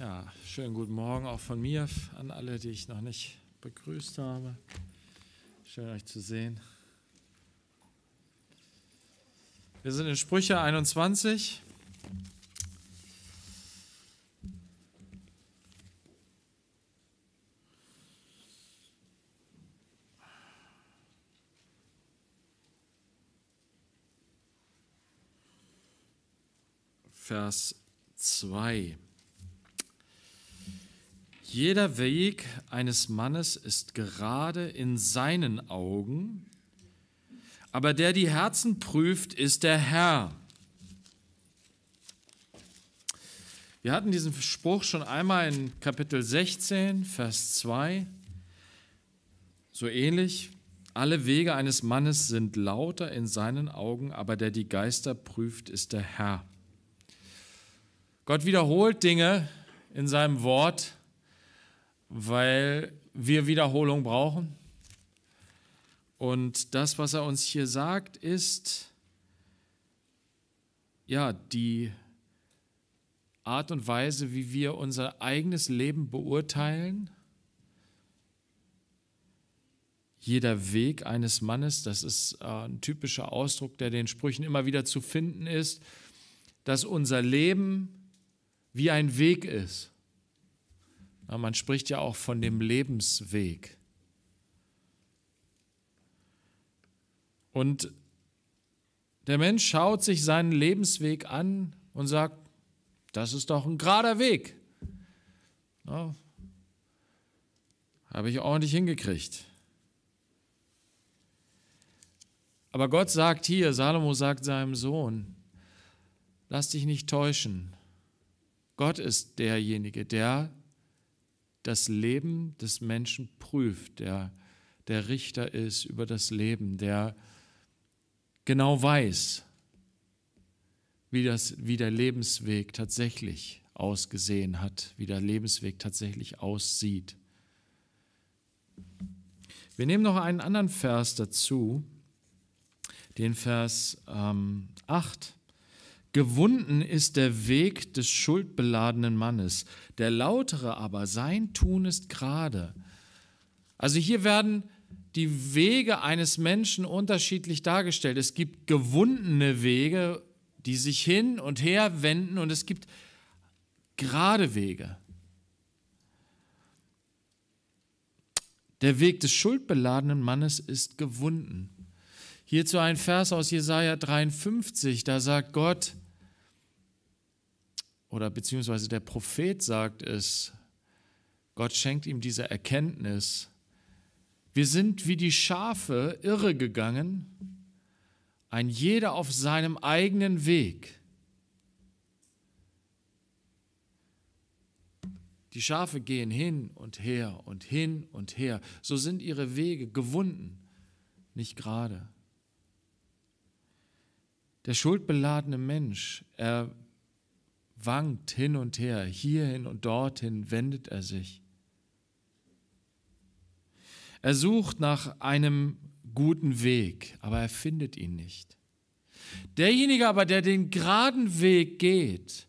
Ja, schönen guten Morgen auch von mir an alle, die ich noch nicht begrüßt habe. Schön euch zu sehen. Wir sind in Sprüche 21. Vers 2. Jeder Weg eines Mannes ist gerade in seinen Augen, aber der die Herzen prüft, ist der Herr. Wir hatten diesen Spruch schon einmal in Kapitel 16, Vers 2, so ähnlich. Alle Wege eines Mannes sind lauter in seinen Augen, aber der die Geister prüft, ist der Herr. Gott wiederholt Dinge in seinem Wort, weil wir Wiederholung brauchen. Und das, was er uns hier sagt, ist ja die Art und Weise, wie wir unser eigenes Leben beurteilen. Jeder Weg eines Mannes, das ist äh, ein typischer Ausdruck, der den Sprüchen immer wieder zu finden ist, dass unser Leben wie ein Weg ist. Man spricht ja auch von dem Lebensweg. Und der Mensch schaut sich seinen Lebensweg an und sagt, das ist doch ein gerader Weg. Ja, Habe ich ordentlich hingekriegt. Aber Gott sagt hier, Salomo sagt seinem Sohn, lass dich nicht täuschen. Gott ist derjenige, der das Leben des Menschen prüft, der der Richter ist über das Leben, der genau weiß, wie, das, wie der Lebensweg tatsächlich ausgesehen hat, wie der Lebensweg tatsächlich aussieht. Wir nehmen noch einen anderen Vers dazu, den Vers ähm, 8. Gewunden ist der Weg des schuldbeladenen Mannes, der Lautere aber sein Tun ist gerade. Also hier werden die Wege eines Menschen unterschiedlich dargestellt. Es gibt gewundene Wege, die sich hin und her wenden und es gibt gerade Wege. Der Weg des schuldbeladenen Mannes ist gewunden. Hierzu ein Vers aus Jesaja 53, da sagt Gott, oder beziehungsweise der Prophet sagt es, Gott schenkt ihm diese Erkenntnis, wir sind wie die Schafe irre gegangen, ein jeder auf seinem eigenen Weg. Die Schafe gehen hin und her und hin und her. So sind ihre Wege gewunden, nicht gerade. Der schuldbeladene Mensch, er wankt hin und her, hierhin und dorthin wendet er sich. Er sucht nach einem guten Weg, aber er findet ihn nicht. Derjenige aber, der den geraden Weg geht,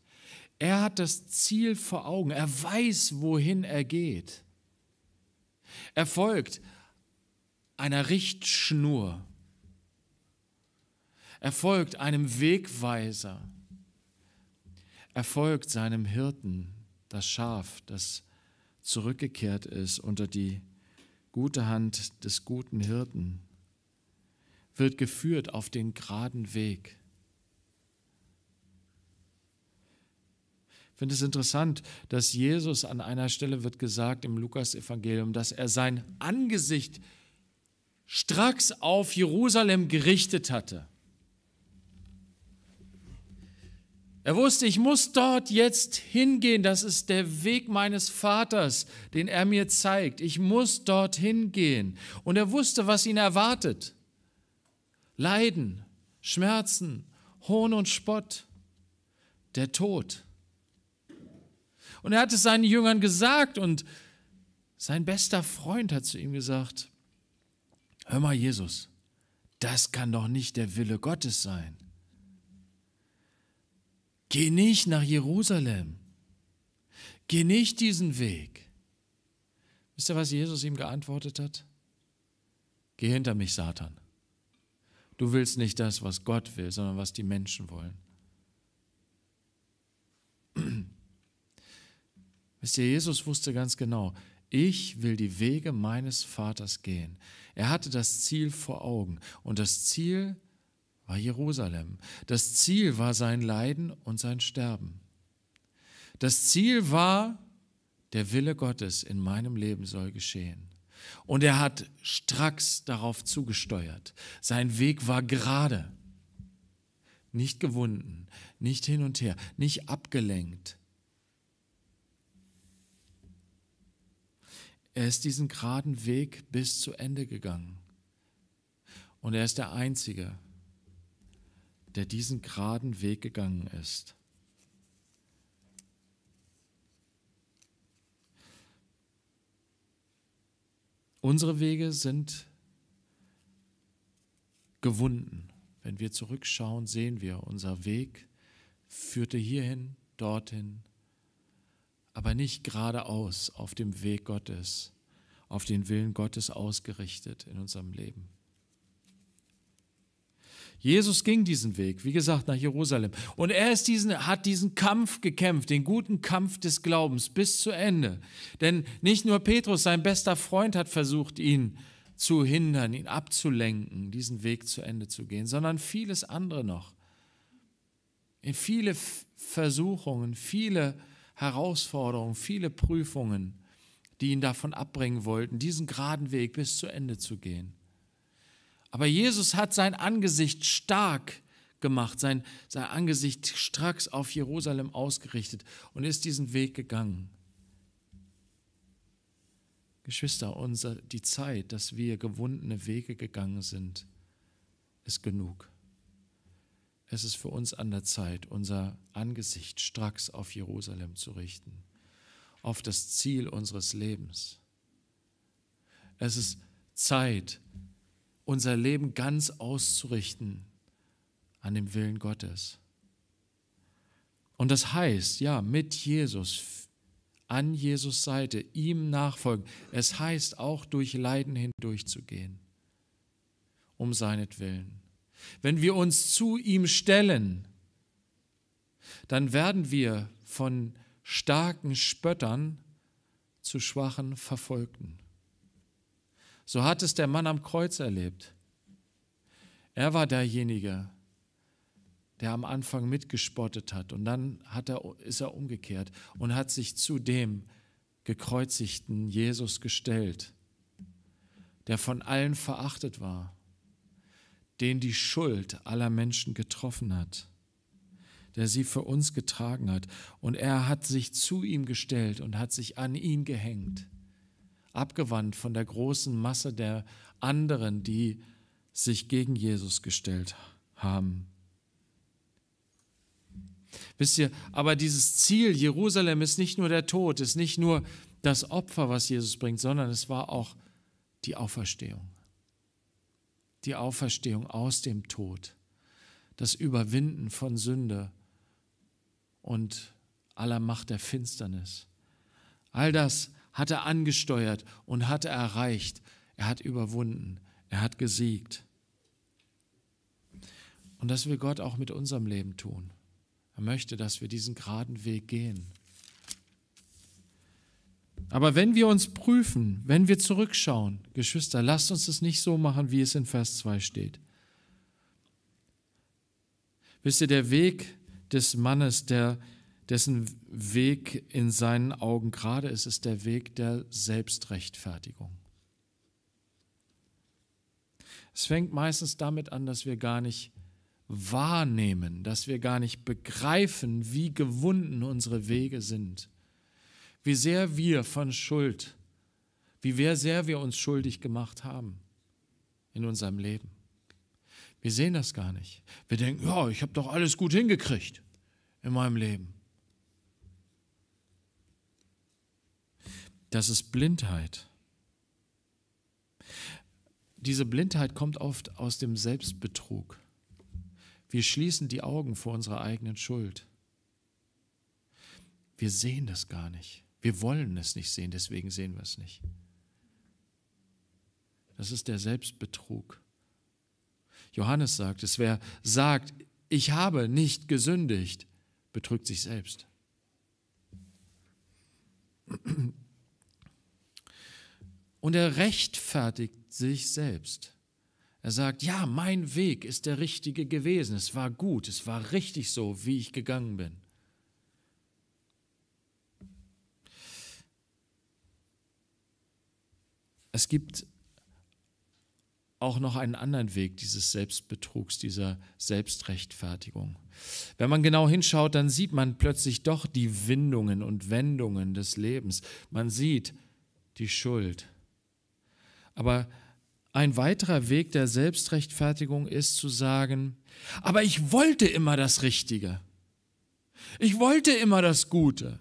er hat das Ziel vor Augen, er weiß, wohin er geht. Er folgt einer Richtschnur. Er folgt einem Wegweiser. Er folgt seinem Hirten, das Schaf, das zurückgekehrt ist unter die gute Hand des guten Hirten, wird geführt auf den geraden Weg. Ich finde es interessant, dass Jesus an einer Stelle wird gesagt im Lukas-Evangelium, dass er sein Angesicht stracks auf Jerusalem gerichtet hatte. Er wusste, ich muss dort jetzt hingehen. Das ist der Weg meines Vaters, den er mir zeigt. Ich muss dort hingehen. Und er wusste, was ihn erwartet. Leiden, Schmerzen, Hohn und Spott, der Tod. Und er hat es seinen Jüngern gesagt und sein bester Freund hat zu ihm gesagt, hör mal Jesus, das kann doch nicht der Wille Gottes sein. Geh nicht nach Jerusalem. Geh nicht diesen Weg. Wisst ihr, was Jesus ihm geantwortet hat? Geh hinter mich, Satan. Du willst nicht das, was Gott will, sondern was die Menschen wollen. Wisst ihr, Jesus wusste ganz genau, ich will die Wege meines Vaters gehen. Er hatte das Ziel vor Augen. Und das Ziel war Jerusalem. Das Ziel war sein Leiden und sein Sterben. Das Ziel war, der Wille Gottes in meinem Leben soll geschehen. Und er hat stracks darauf zugesteuert. Sein Weg war gerade, nicht gewunden, nicht hin und her, nicht abgelenkt. Er ist diesen geraden Weg bis zu Ende gegangen. Und er ist der Einzige, der der diesen geraden Weg gegangen ist. Unsere Wege sind gewunden. Wenn wir zurückschauen, sehen wir, unser Weg führte hierhin, dorthin, aber nicht geradeaus auf dem Weg Gottes, auf den Willen Gottes ausgerichtet in unserem Leben. Jesus ging diesen Weg, wie gesagt, nach Jerusalem. Und er ist diesen, hat diesen Kampf gekämpft, den guten Kampf des Glaubens bis zu Ende. Denn nicht nur Petrus, sein bester Freund, hat versucht, ihn zu hindern, ihn abzulenken, diesen Weg zu Ende zu gehen, sondern vieles andere noch. In viele Versuchungen, viele Herausforderungen, viele Prüfungen, die ihn davon abbringen wollten, diesen geraden Weg bis zu Ende zu gehen. Aber Jesus hat sein Angesicht stark gemacht, sein, sein Angesicht stracks auf Jerusalem ausgerichtet und ist diesen Weg gegangen. Geschwister, unser, die Zeit, dass wir gewundene Wege gegangen sind, ist genug. Es ist für uns an der Zeit, unser Angesicht stracks auf Jerusalem zu richten, auf das Ziel unseres Lebens. Es ist Zeit, unser Leben ganz auszurichten an dem Willen Gottes. Und das heißt, ja, mit Jesus, an Jesus Seite, ihm nachfolgen. Es heißt auch durch Leiden hindurchzugehen, um seinetwillen. Wenn wir uns zu ihm stellen, dann werden wir von starken Spöttern zu schwachen Verfolgten. So hat es der Mann am Kreuz erlebt. Er war derjenige, der am Anfang mitgespottet hat und dann hat er, ist er umgekehrt und hat sich zu dem gekreuzigten Jesus gestellt, der von allen verachtet war, den die Schuld aller Menschen getroffen hat, der sie für uns getragen hat und er hat sich zu ihm gestellt und hat sich an ihn gehängt abgewandt von der großen Masse der anderen, die sich gegen Jesus gestellt haben. Wisst ihr, aber dieses Ziel Jerusalem ist nicht nur der Tod, ist nicht nur das Opfer, was Jesus bringt, sondern es war auch die Auferstehung. Die Auferstehung aus dem Tod, das Überwinden von Sünde und aller Macht der Finsternis. All das hat er angesteuert und hat er erreicht. Er hat überwunden. Er hat gesiegt. Und das will Gott auch mit unserem Leben tun. Er möchte, dass wir diesen geraden Weg gehen. Aber wenn wir uns prüfen, wenn wir zurückschauen, Geschwister, lasst uns das nicht so machen, wie es in Vers 2 steht. Wisst ihr, der Weg des Mannes, der dessen Weg in seinen Augen gerade ist, ist der Weg der Selbstrechtfertigung. Es fängt meistens damit an, dass wir gar nicht wahrnehmen, dass wir gar nicht begreifen, wie gewunden unsere Wege sind, wie sehr wir von Schuld, wie sehr wir uns schuldig gemacht haben in unserem Leben. Wir sehen das gar nicht. Wir denken, ja, ich habe doch alles gut hingekriegt in meinem Leben. das ist Blindheit. Diese Blindheit kommt oft aus dem Selbstbetrug. Wir schließen die Augen vor unserer eigenen Schuld. Wir sehen das gar nicht. Wir wollen es nicht sehen, deswegen sehen wir es nicht. Das ist der Selbstbetrug. Johannes sagt es, wer sagt, ich habe nicht gesündigt, betrügt sich selbst und er rechtfertigt sich selbst. Er sagt, ja, mein Weg ist der richtige gewesen, es war gut, es war richtig so, wie ich gegangen bin. Es gibt auch noch einen anderen Weg dieses Selbstbetrugs, dieser Selbstrechtfertigung. Wenn man genau hinschaut, dann sieht man plötzlich doch die Windungen und Wendungen des Lebens. Man sieht die Schuld, aber ein weiterer Weg der Selbstrechtfertigung ist zu sagen, aber ich wollte immer das Richtige. Ich wollte immer das Gute.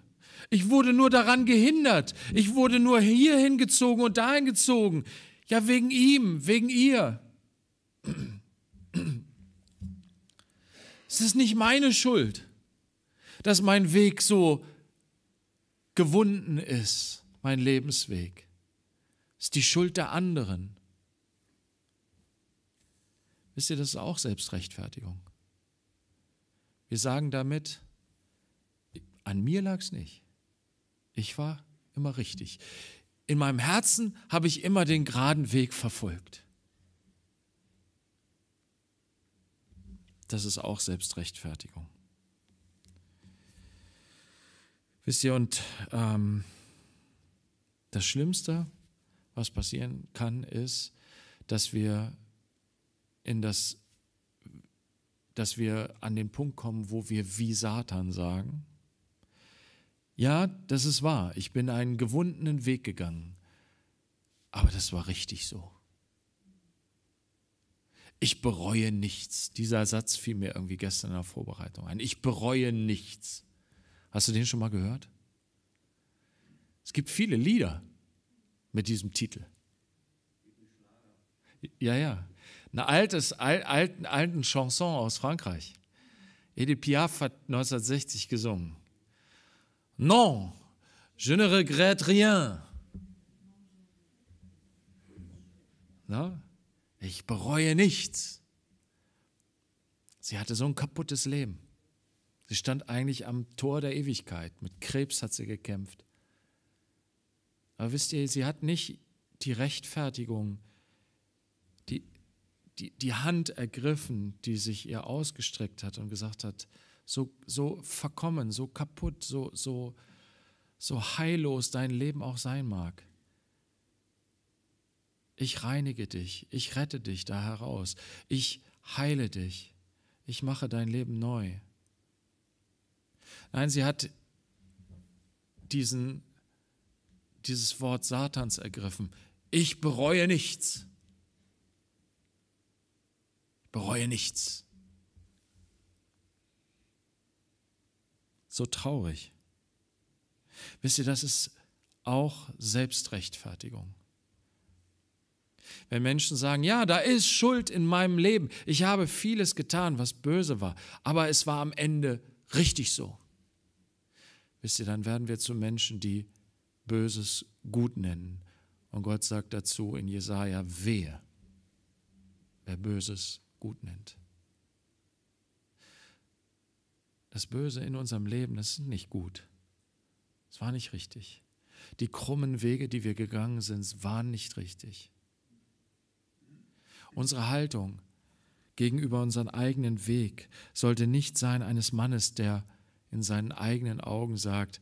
Ich wurde nur daran gehindert. Ich wurde nur hierhin gezogen und dahin gezogen. Ja, wegen ihm, wegen ihr. Es ist nicht meine Schuld, dass mein Weg so gewunden ist, mein Lebensweg ist die Schuld der anderen. Wisst ihr, das ist auch Selbstrechtfertigung. Wir sagen damit, an mir lag es nicht. Ich war immer richtig. In meinem Herzen habe ich immer den geraden Weg verfolgt. Das ist auch Selbstrechtfertigung. Wisst ihr, und ähm, das Schlimmste, was passieren kann, ist, dass wir in das, dass wir an den Punkt kommen, wo wir wie Satan sagen, ja, das ist wahr, ich bin einen gewundenen Weg gegangen, aber das war richtig so. Ich bereue nichts. Dieser Satz fiel mir irgendwie gestern in der Vorbereitung ein. Ich bereue nichts. Hast du den schon mal gehört? Es gibt viele Lieder, mit diesem Titel. Ja, ja. Eine altes, alten, alten Chanson aus Frankreich. Edith Piaf hat 1960 gesungen. Non, je ne regrette rien. Na? Ich bereue nichts. Sie hatte so ein kaputtes Leben. Sie stand eigentlich am Tor der Ewigkeit. Mit Krebs hat sie gekämpft. Aber wisst ihr, sie hat nicht die Rechtfertigung, die, die, die Hand ergriffen, die sich ihr ausgestreckt hat und gesagt hat, so, so verkommen, so kaputt, so, so, so heillos dein Leben auch sein mag. Ich reinige dich, ich rette dich da heraus, ich heile dich, ich mache dein Leben neu. Nein, sie hat diesen dieses Wort Satans ergriffen. Ich bereue nichts. Ich bereue nichts. So traurig. Wisst ihr, das ist auch Selbstrechtfertigung. Wenn Menschen sagen, ja, da ist Schuld in meinem Leben, ich habe vieles getan, was böse war, aber es war am Ende richtig so. Wisst ihr, dann werden wir zu Menschen, die Böses gut nennen. Und Gott sagt dazu in Jesaja: Wehe, wer Böses gut nennt. Das Böse in unserem Leben, das ist nicht gut. Es war nicht richtig. Die krummen Wege, die wir gegangen sind, waren nicht richtig. Unsere Haltung gegenüber unserem eigenen Weg sollte nicht sein eines Mannes, der in seinen eigenen Augen sagt,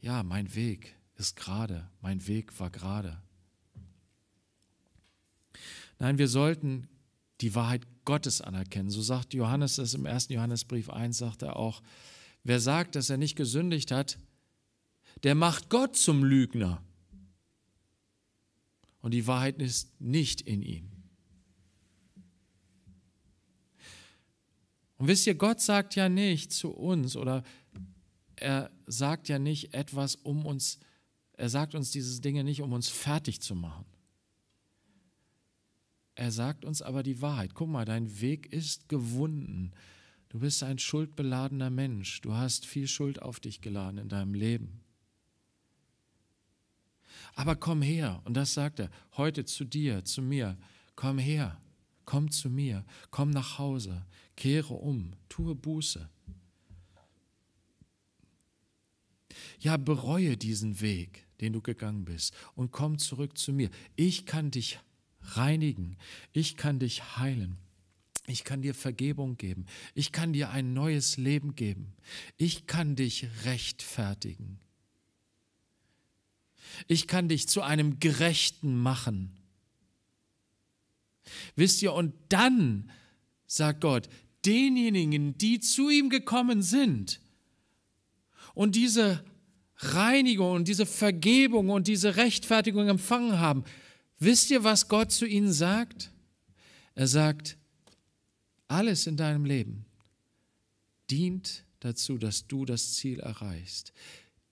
ja, mein Weg, ist gerade, mein Weg war gerade. Nein, wir sollten die Wahrheit Gottes anerkennen. So sagt Johannes es im 1. Johannesbrief 1, sagt er auch, wer sagt, dass er nicht gesündigt hat, der macht Gott zum Lügner. Und die Wahrheit ist nicht in ihm. Und wisst ihr, Gott sagt ja nicht zu uns oder er sagt ja nicht etwas, um uns zu er sagt uns diese Dinge nicht, um uns fertig zu machen. Er sagt uns aber die Wahrheit. Guck mal, dein Weg ist gewunden. Du bist ein schuldbeladener Mensch. Du hast viel Schuld auf dich geladen in deinem Leben. Aber komm her, und das sagt er heute zu dir, zu mir. Komm her, komm zu mir, komm nach Hause, kehre um, tue Buße. Ja, bereue diesen Weg den du gegangen bist, und komm zurück zu mir. Ich kann dich reinigen, ich kann dich heilen. Ich kann dir Vergebung geben. Ich kann dir ein neues Leben geben. Ich kann dich rechtfertigen. Ich kann dich zu einem Gerechten machen. Wisst ihr, und dann sagt Gott, denjenigen, die zu ihm gekommen sind und diese Reinigung und diese Vergebung und diese Rechtfertigung empfangen haben, wisst ihr, was Gott zu ihnen sagt? Er sagt, alles in deinem Leben dient dazu, dass du das Ziel erreichst.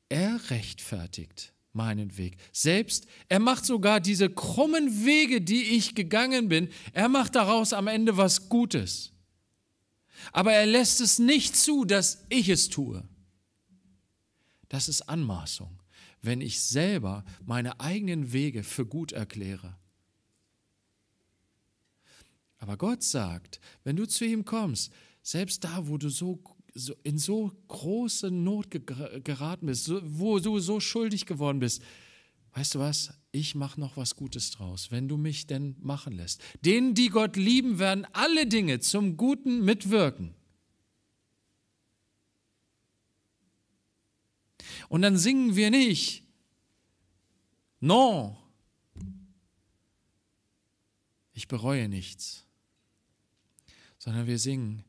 Er rechtfertigt meinen Weg. Selbst, er macht sogar diese krummen Wege, die ich gegangen bin, er macht daraus am Ende was Gutes. Aber er lässt es nicht zu, dass ich es tue. Das ist Anmaßung, wenn ich selber meine eigenen Wege für gut erkläre. Aber Gott sagt, wenn du zu ihm kommst, selbst da, wo du so, so in so große Not geraten bist, so, wo du so schuldig geworden bist, weißt du was? Ich mache noch was Gutes draus, wenn du mich denn machen lässt. Denen, die Gott lieben, werden alle Dinge zum Guten mitwirken. Und dann singen wir nicht. Non. Ich bereue nichts. Sondern wir singen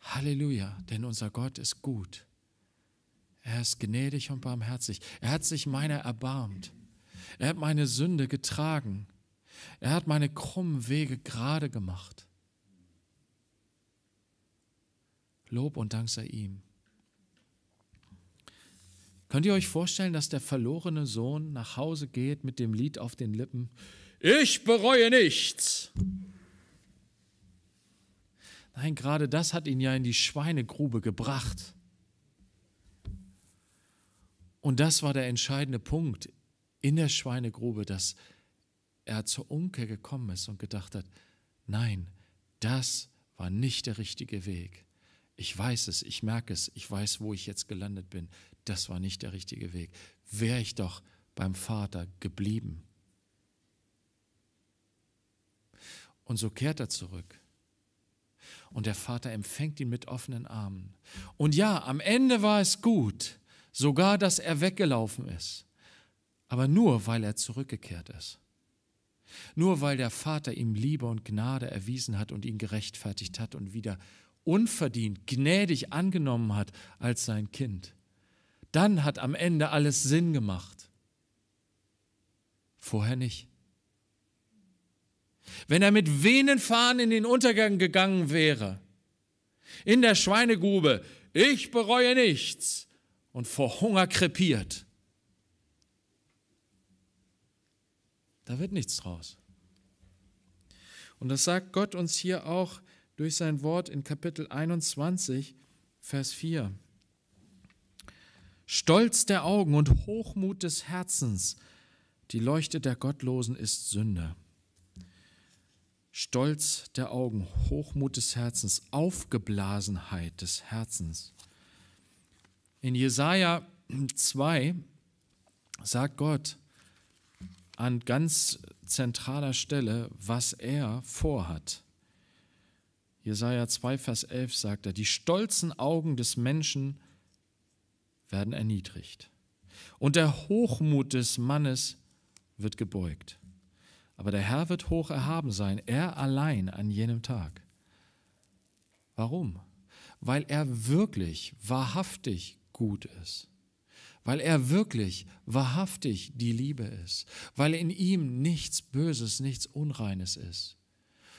Halleluja, denn unser Gott ist gut. Er ist gnädig und barmherzig. Er hat sich meiner erbarmt. Er hat meine Sünde getragen. Er hat meine krummen Wege gerade gemacht. Lob und Dank sei ihm. Könnt ihr euch vorstellen, dass der verlorene Sohn nach Hause geht mit dem Lied auf den Lippen? Ich bereue nichts. Nein, gerade das hat ihn ja in die Schweinegrube gebracht. Und das war der entscheidende Punkt in der Schweinegrube, dass er zur Umkehr gekommen ist und gedacht hat, nein, das war nicht der richtige Weg. Ich weiß es, ich merke es, ich weiß, wo ich jetzt gelandet bin das war nicht der richtige Weg. Wäre ich doch beim Vater geblieben. Und so kehrt er zurück. Und der Vater empfängt ihn mit offenen Armen. Und ja, am Ende war es gut, sogar dass er weggelaufen ist. Aber nur, weil er zurückgekehrt ist. Nur weil der Vater ihm Liebe und Gnade erwiesen hat und ihn gerechtfertigt hat und wieder unverdient, gnädig angenommen hat als sein Kind. Dann hat am Ende alles Sinn gemacht. Vorher nicht. Wenn er mit Venenfahren in den Untergang gegangen wäre, in der Schweinegrube, ich bereue nichts und vor Hunger krepiert, da wird nichts draus. Und das sagt Gott uns hier auch durch sein Wort in Kapitel 21, Vers 4. Stolz der Augen und Hochmut des Herzens. Die Leuchte der Gottlosen ist Sünde. Stolz der Augen, Hochmut des Herzens, Aufgeblasenheit des Herzens. In Jesaja 2 sagt Gott an ganz zentraler Stelle, was er vorhat. Jesaja 2, Vers 11 sagt er: Die stolzen Augen des Menschen werden erniedrigt. Und der Hochmut des Mannes wird gebeugt. Aber der Herr wird hoch erhaben sein, er allein an jenem Tag. Warum? Weil er wirklich, wahrhaftig gut ist. Weil er wirklich, wahrhaftig die Liebe ist. Weil in ihm nichts Böses, nichts Unreines ist.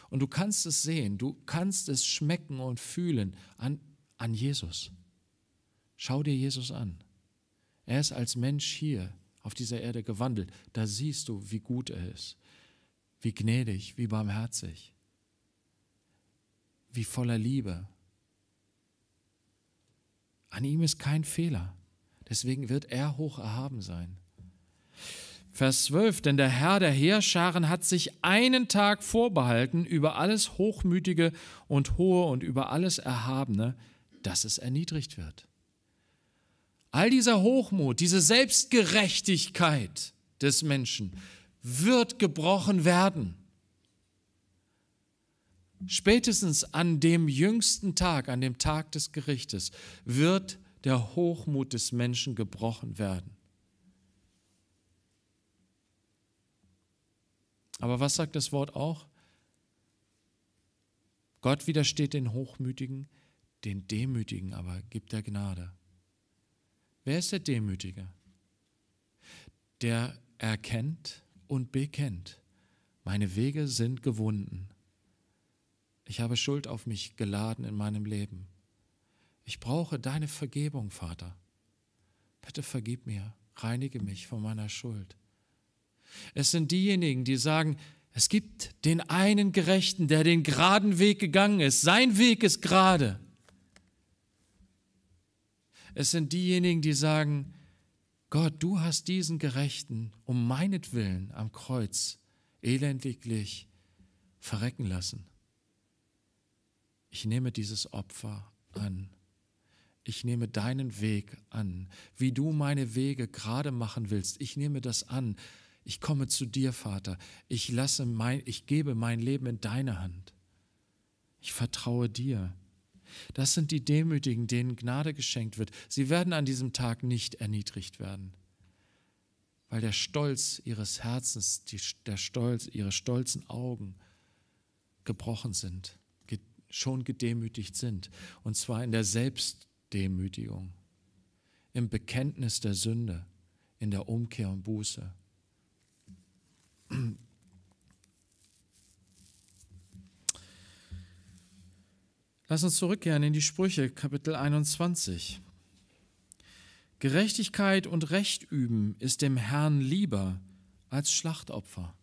Und du kannst es sehen, du kannst es schmecken und fühlen an, an Jesus. Schau dir Jesus an. Er ist als Mensch hier auf dieser Erde gewandelt. Da siehst du, wie gut er ist, wie gnädig, wie barmherzig, wie voller Liebe. An ihm ist kein Fehler. Deswegen wird er hoch erhaben sein. Vers 12, denn der Herr der Heerscharen hat sich einen Tag vorbehalten über alles Hochmütige und Hohe und über alles Erhabene, dass es erniedrigt wird. All dieser Hochmut, diese Selbstgerechtigkeit des Menschen wird gebrochen werden. Spätestens an dem jüngsten Tag, an dem Tag des Gerichtes, wird der Hochmut des Menschen gebrochen werden. Aber was sagt das Wort auch? Gott widersteht den Hochmütigen, den Demütigen aber gibt er Gnade. Wer ist der Demütiger? Der erkennt und bekennt, meine Wege sind gewunden. Ich habe Schuld auf mich geladen in meinem Leben. Ich brauche deine Vergebung, Vater. Bitte vergib mir, reinige mich von meiner Schuld. Es sind diejenigen, die sagen, es gibt den einen Gerechten, der den geraden Weg gegangen ist. Sein Weg ist gerade. Es sind diejenigen, die sagen, Gott, du hast diesen Gerechten um meinetwillen am Kreuz elendiglich verrecken lassen. Ich nehme dieses Opfer an. Ich nehme deinen Weg an, wie du meine Wege gerade machen willst. Ich nehme das an. Ich komme zu dir, Vater. Ich lasse mein, ich gebe mein Leben in deine Hand. Ich vertraue dir. Das sind die Demütigen, denen Gnade geschenkt wird. Sie werden an diesem Tag nicht erniedrigt werden, weil der Stolz ihres Herzens, die, der Stolz, ihre stolzen Augen gebrochen sind, ge, schon gedemütigt sind. Und zwar in der Selbstdemütigung, im Bekenntnis der Sünde, in der Umkehr und Buße. Lass uns zurückkehren in die Sprüche, Kapitel 21. Gerechtigkeit und Recht üben ist dem Herrn lieber als Schlachtopfer.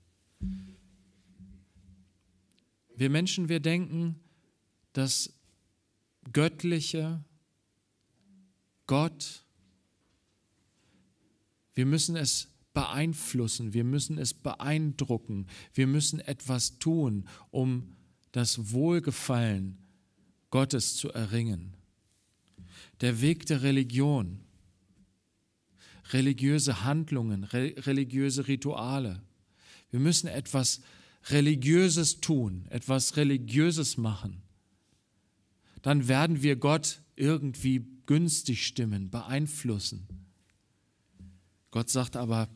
Wir Menschen, wir denken, dass göttliche Gott, wir müssen es beeinflussen, wir müssen es beeindrucken, wir müssen etwas tun, um das Wohlgefallen zu Gottes zu erringen. Der Weg der Religion, religiöse Handlungen, re religiöse Rituale. Wir müssen etwas Religiöses tun, etwas Religiöses machen. Dann werden wir Gott irgendwie günstig stimmen, beeinflussen. Gott sagt aber,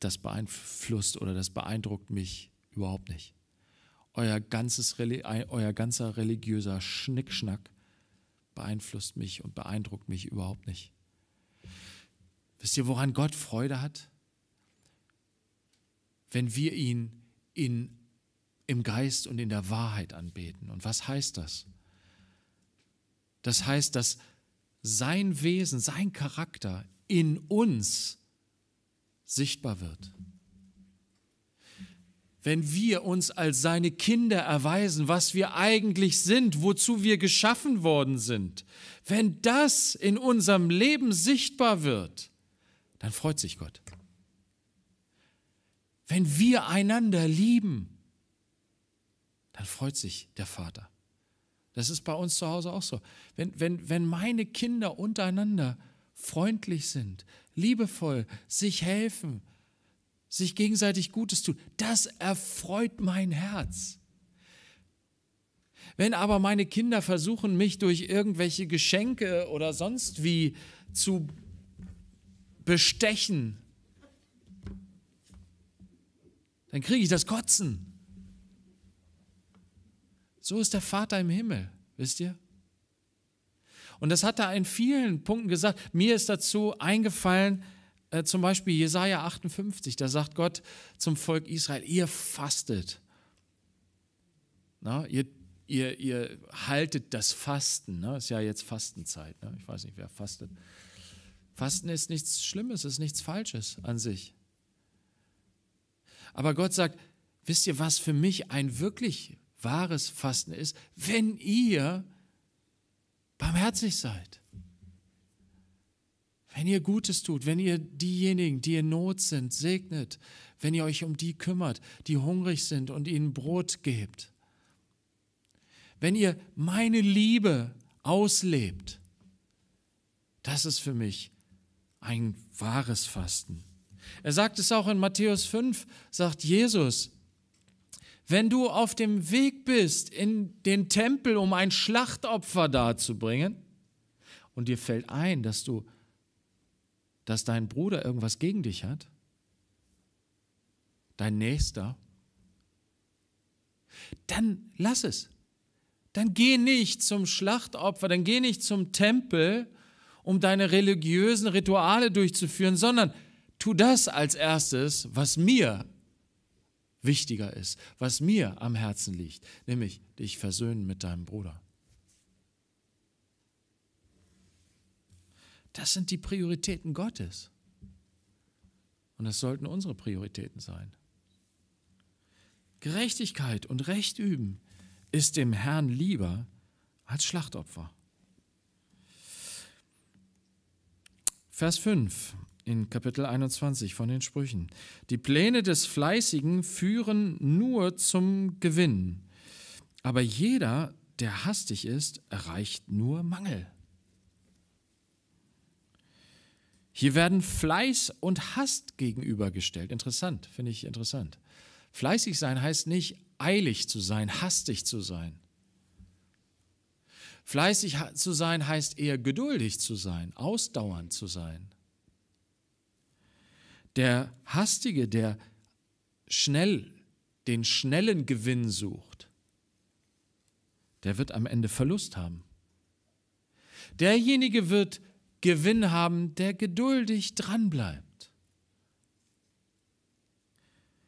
das beeinflusst oder das beeindruckt mich überhaupt nicht. Euer, ganzes, euer ganzer religiöser Schnickschnack beeinflusst mich und beeindruckt mich überhaupt nicht. Wisst ihr, woran Gott Freude hat? Wenn wir ihn in, im Geist und in der Wahrheit anbeten. Und was heißt das? Das heißt, dass sein Wesen, sein Charakter in uns sichtbar wird wenn wir uns als seine Kinder erweisen, was wir eigentlich sind, wozu wir geschaffen worden sind, wenn das in unserem Leben sichtbar wird, dann freut sich Gott. Wenn wir einander lieben, dann freut sich der Vater. Das ist bei uns zu Hause auch so. Wenn, wenn, wenn meine Kinder untereinander freundlich sind, liebevoll, sich helfen, sich gegenseitig Gutes tun, das erfreut mein Herz. Wenn aber meine Kinder versuchen, mich durch irgendwelche Geschenke oder sonst wie zu bestechen, dann kriege ich das Kotzen. So ist der Vater im Himmel, wisst ihr? Und das hat er in vielen Punkten gesagt. Mir ist dazu eingefallen, äh, zum Beispiel Jesaja 58, da sagt Gott zum Volk Israel, ihr fastet. Na, ihr, ihr, ihr haltet das Fasten. Ne? Ist ja jetzt Fastenzeit. Ne? Ich weiß nicht, wer fastet. Fasten ist nichts Schlimmes, ist nichts Falsches an sich. Aber Gott sagt, wisst ihr, was für mich ein wirklich wahres Fasten ist? Wenn ihr barmherzig seid. Wenn ihr Gutes tut, wenn ihr diejenigen, die in Not sind, segnet, wenn ihr euch um die kümmert, die hungrig sind und ihnen Brot gebt. Wenn ihr meine Liebe auslebt, das ist für mich ein wahres Fasten. Er sagt es auch in Matthäus 5, sagt Jesus, wenn du auf dem Weg bist in den Tempel, um ein Schlachtopfer darzubringen, und dir fällt ein, dass du dass dein Bruder irgendwas gegen dich hat? Dein Nächster? Dann lass es. Dann geh nicht zum Schlachtopfer, dann geh nicht zum Tempel, um deine religiösen Rituale durchzuführen, sondern tu das als erstes, was mir wichtiger ist, was mir am Herzen liegt, nämlich dich versöhnen mit deinem Bruder. Das sind die Prioritäten Gottes. Und das sollten unsere Prioritäten sein. Gerechtigkeit und Recht üben ist dem Herrn lieber als Schlachtopfer. Vers 5 in Kapitel 21 von den Sprüchen. Die Pläne des Fleißigen führen nur zum Gewinn, aber jeder, der hastig ist, erreicht nur Mangel. Hier werden Fleiß und Hast gegenübergestellt. Interessant, finde ich interessant. Fleißig sein heißt nicht eilig zu sein, hastig zu sein. Fleißig zu sein heißt eher geduldig zu sein, ausdauernd zu sein. Der Hastige, der schnell den schnellen Gewinn sucht, der wird am Ende Verlust haben. Derjenige wird Gewinn haben, der geduldig dranbleibt.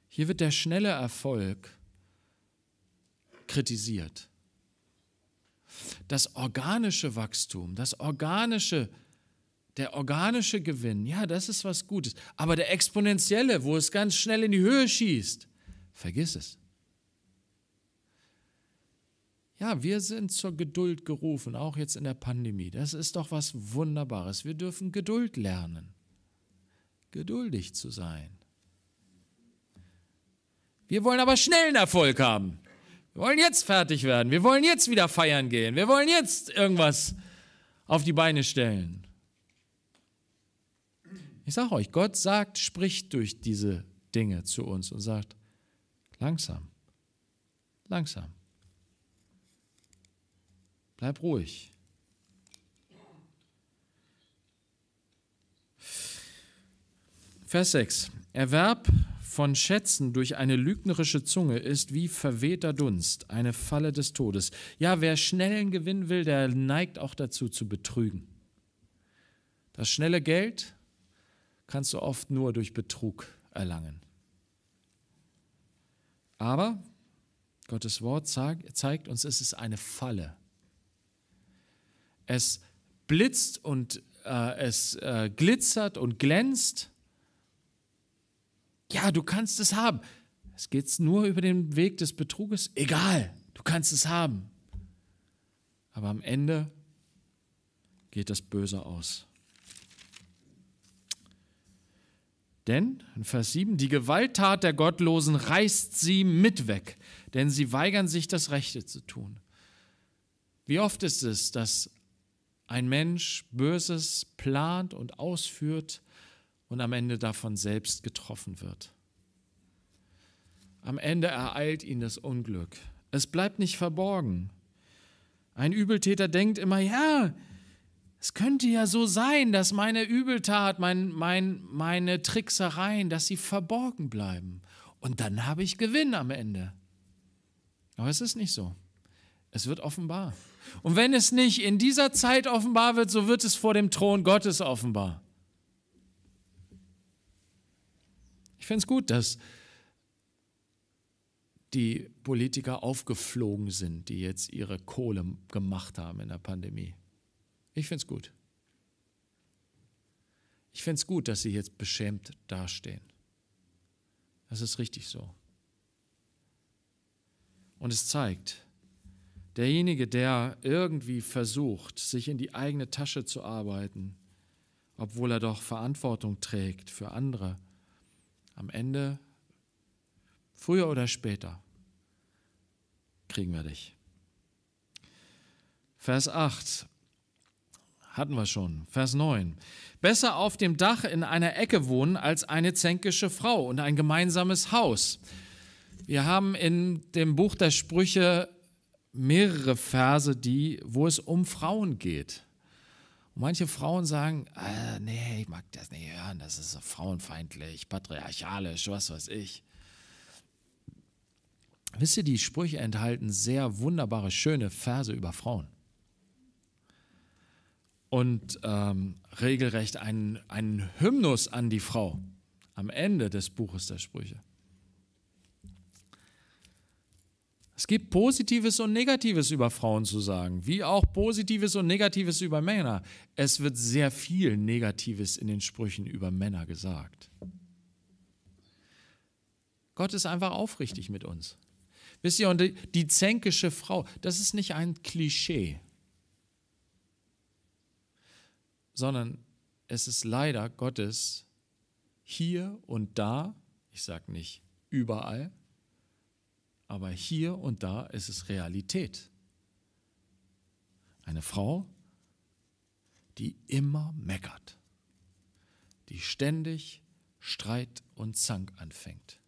Hier wird der schnelle Erfolg kritisiert. Das organische Wachstum, das organische, der organische Gewinn, ja, das ist was Gutes. Aber der exponentielle, wo es ganz schnell in die Höhe schießt, vergiss es. Ja, wir sind zur Geduld gerufen, auch jetzt in der Pandemie. Das ist doch was Wunderbares. Wir dürfen Geduld lernen, geduldig zu sein. Wir wollen aber schnellen Erfolg haben. Wir wollen jetzt fertig werden. Wir wollen jetzt wieder feiern gehen. Wir wollen jetzt irgendwas auf die Beine stellen. Ich sage euch, Gott sagt, spricht durch diese Dinge zu uns und sagt, langsam, langsam. Bleib ruhig. Vers 6. Erwerb von Schätzen durch eine lügnerische Zunge ist wie verwehter Dunst, eine Falle des Todes. Ja, wer schnellen Gewinn will, der neigt auch dazu zu betrügen. Das schnelle Geld kannst du oft nur durch Betrug erlangen. Aber Gottes Wort zeigt uns, es ist eine Falle es blitzt und äh, es äh, glitzert und glänzt. Ja, du kannst es haben. Es geht nur über den Weg des Betruges. Egal, du kannst es haben. Aber am Ende geht das Böse aus. Denn, in Vers 7, die Gewalttat der Gottlosen reißt sie mit weg, denn sie weigern sich, das Rechte zu tun. Wie oft ist es, dass ein Mensch Böses plant und ausführt und am Ende davon selbst getroffen wird. Am Ende ereilt ihn das Unglück. Es bleibt nicht verborgen. Ein Übeltäter denkt immer, ja, es könnte ja so sein, dass meine Übeltat, mein, mein, meine Tricksereien, dass sie verborgen bleiben. Und dann habe ich Gewinn am Ende. Aber es ist nicht so. Es wird offenbar. Und wenn es nicht in dieser Zeit offenbar wird, so wird es vor dem Thron Gottes offenbar. Ich finde es gut, dass die Politiker aufgeflogen sind, die jetzt ihre Kohle gemacht haben in der Pandemie. Ich finde es gut. Ich finde es gut, dass sie jetzt beschämt dastehen. Das ist richtig so. Und es zeigt, Derjenige, der irgendwie versucht, sich in die eigene Tasche zu arbeiten, obwohl er doch Verantwortung trägt für andere, am Ende, früher oder später, kriegen wir dich. Vers 8 hatten wir schon. Vers 9. Besser auf dem Dach in einer Ecke wohnen als eine zänkische Frau und ein gemeinsames Haus. Wir haben in dem Buch der Sprüche mehrere Verse, die, wo es um Frauen geht. Und manche Frauen sagen, ah, nee, ich mag das nicht hören, das ist so frauenfeindlich, patriarchalisch, was weiß ich. Wisst ihr, die Sprüche enthalten sehr wunderbare, schöne Verse über Frauen. Und ähm, regelrecht einen, einen Hymnus an die Frau am Ende des Buches der Sprüche. Es gibt Positives und Negatives über Frauen zu sagen, wie auch Positives und Negatives über Männer. Es wird sehr viel Negatives in den Sprüchen über Männer gesagt. Gott ist einfach aufrichtig mit uns. Wisst ihr, und die, die zänkische Frau, das ist nicht ein Klischee, sondern es ist leider Gottes hier und da, ich sage nicht überall, aber hier und da ist es Realität. Eine Frau, die immer meckert, die ständig Streit und Zank anfängt.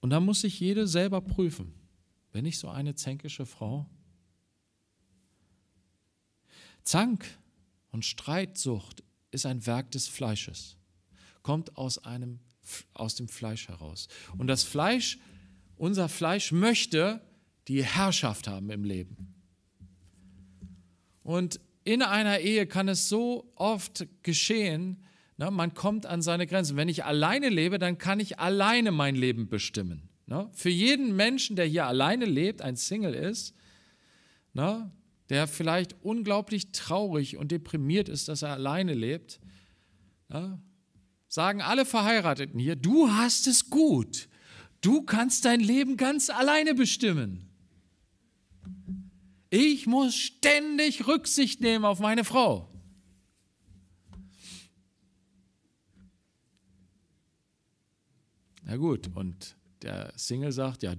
Und da muss sich jede selber prüfen. Bin ich so eine zänkische Frau? Zank und Streitsucht ist ein Werk des Fleisches kommt aus, einem, aus dem Fleisch heraus. Und das Fleisch, unser Fleisch möchte die Herrschaft haben im Leben. Und in einer Ehe kann es so oft geschehen, ne, man kommt an seine Grenzen. Wenn ich alleine lebe, dann kann ich alleine mein Leben bestimmen. Ne? Für jeden Menschen, der hier alleine lebt, ein Single ist, ne, der vielleicht unglaublich traurig und deprimiert ist, dass er alleine lebt, ne, sagen alle Verheirateten hier, du hast es gut. Du kannst dein Leben ganz alleine bestimmen. Ich muss ständig Rücksicht nehmen auf meine Frau. Na gut, und der Single sagt, ja,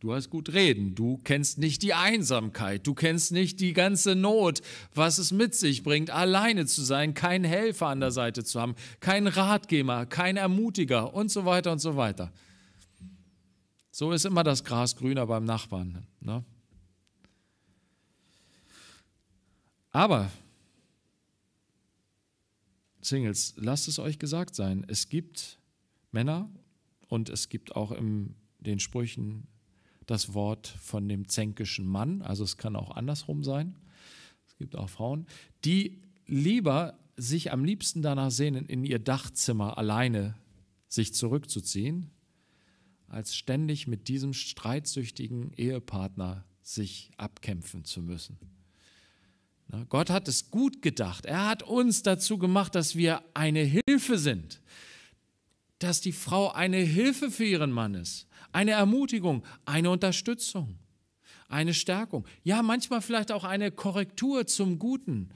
Du hast gut reden, du kennst nicht die Einsamkeit, du kennst nicht die ganze Not, was es mit sich bringt, alleine zu sein, keinen Helfer an der Seite zu haben, keinen Ratgeber, keinen Ermutiger und so weiter und so weiter. So ist immer das Gras grüner beim Nachbarn. Ne? Aber, Singles, lasst es euch gesagt sein, es gibt Männer und es gibt auch in den Sprüchen das Wort von dem zänkischen Mann, also es kann auch andersrum sein, es gibt auch Frauen, die lieber sich am liebsten danach sehnen, in ihr Dachzimmer alleine sich zurückzuziehen, als ständig mit diesem streitsüchtigen Ehepartner sich abkämpfen zu müssen. Gott hat es gut gedacht. Er hat uns dazu gemacht, dass wir eine Hilfe sind, dass die Frau eine Hilfe für ihren Mann ist, eine Ermutigung, eine Unterstützung, eine Stärkung, ja manchmal vielleicht auch eine Korrektur zum Guten,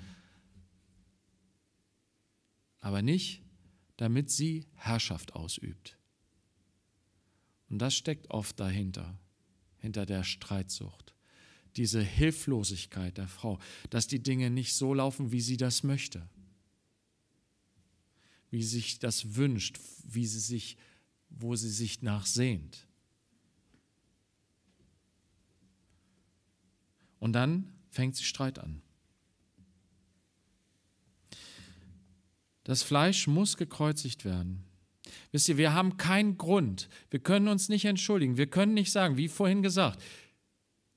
aber nicht, damit sie Herrschaft ausübt. Und das steckt oft dahinter, hinter der Streitsucht, diese Hilflosigkeit der Frau, dass die Dinge nicht so laufen, wie sie das möchte wie sie sich das wünscht, wie sie sich, wo sie sich nachsehnt. Und dann fängt sie Streit an. Das Fleisch muss gekreuzigt werden. Wisst ihr, wir haben keinen Grund. Wir können uns nicht entschuldigen. Wir können nicht sagen, wie vorhin gesagt,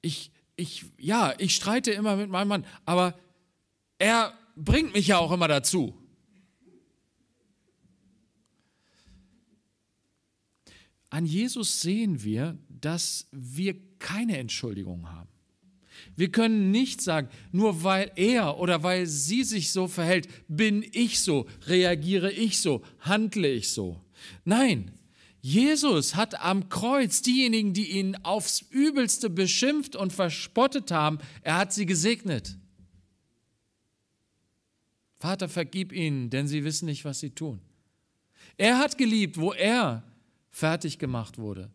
ich, ich, ja, ich streite immer mit meinem Mann, aber er bringt mich ja auch immer dazu. An Jesus sehen wir, dass wir keine Entschuldigung haben. Wir können nicht sagen, nur weil er oder weil sie sich so verhält, bin ich so, reagiere ich so, handle ich so. Nein, Jesus hat am Kreuz diejenigen, die ihn aufs übelste beschimpft und verspottet haben, er hat sie gesegnet. Vater, vergib ihnen, denn sie wissen nicht, was sie tun. Er hat geliebt, wo er fertig gemacht wurde.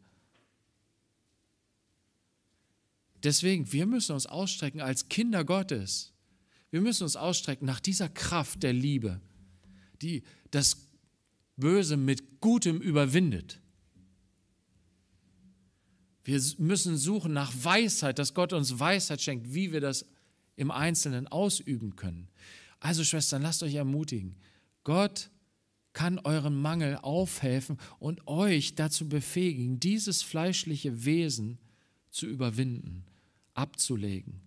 Deswegen, wir müssen uns ausstrecken als Kinder Gottes. Wir müssen uns ausstrecken nach dieser Kraft der Liebe, die das Böse mit Gutem überwindet. Wir müssen suchen nach Weisheit, dass Gott uns Weisheit schenkt, wie wir das im Einzelnen ausüben können. Also Schwestern, lasst euch ermutigen. Gott kann euren Mangel aufhelfen und euch dazu befähigen, dieses fleischliche Wesen zu überwinden, abzulegen,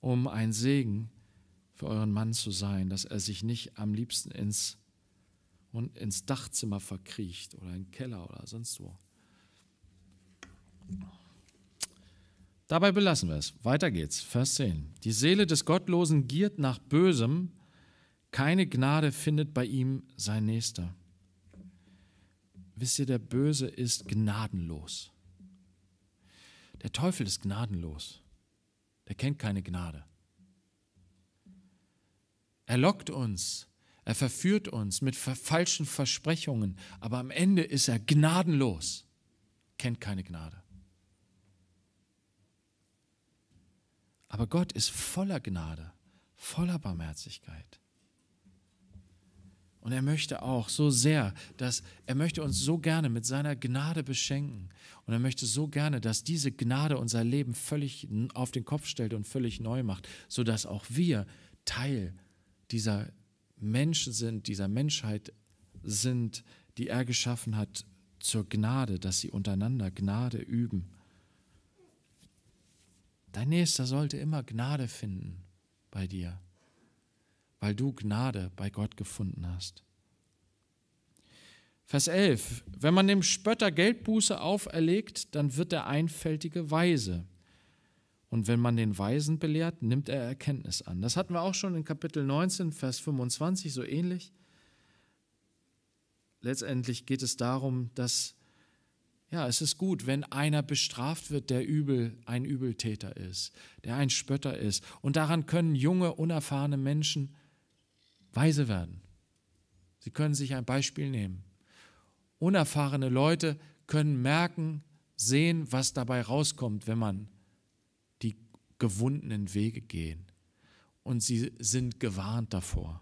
um ein Segen für euren Mann zu sein, dass er sich nicht am liebsten ins, und ins Dachzimmer verkriecht oder in den Keller oder sonst wo. Dabei belassen wir es. Weiter geht's. Vers 10. Die Seele des Gottlosen giert nach Bösem, keine Gnade findet bei ihm sein Nächster. Wisst ihr, der Böse ist gnadenlos. Der Teufel ist gnadenlos. Der kennt keine Gnade. Er lockt uns, er verführt uns mit falschen Versprechungen, aber am Ende ist er gnadenlos, kennt keine Gnade. Aber Gott ist voller Gnade, voller Barmherzigkeit. Und er möchte auch so sehr, dass er möchte uns so gerne mit seiner Gnade beschenken. Und er möchte so gerne, dass diese Gnade unser Leben völlig auf den Kopf stellt und völlig neu macht, sodass auch wir Teil dieser Menschen sind, dieser Menschheit sind, die er geschaffen hat zur Gnade, dass sie untereinander Gnade üben. Dein Nächster sollte immer Gnade finden bei dir weil du Gnade bei Gott gefunden hast. Vers 11. Wenn man dem Spötter Geldbuße auferlegt, dann wird der Einfältige weise. Und wenn man den Weisen belehrt, nimmt er Erkenntnis an. Das hatten wir auch schon in Kapitel 19, Vers 25, so ähnlich. Letztendlich geht es darum, dass ja, es ist gut, wenn einer bestraft wird, der übel, ein Übeltäter ist, der ein Spötter ist. Und daran können junge, unerfahrene Menschen weise werden. Sie können sich ein Beispiel nehmen. Unerfahrene Leute können merken, sehen, was dabei rauskommt, wenn man die gewundenen Wege gehen. Und sie sind gewarnt davor.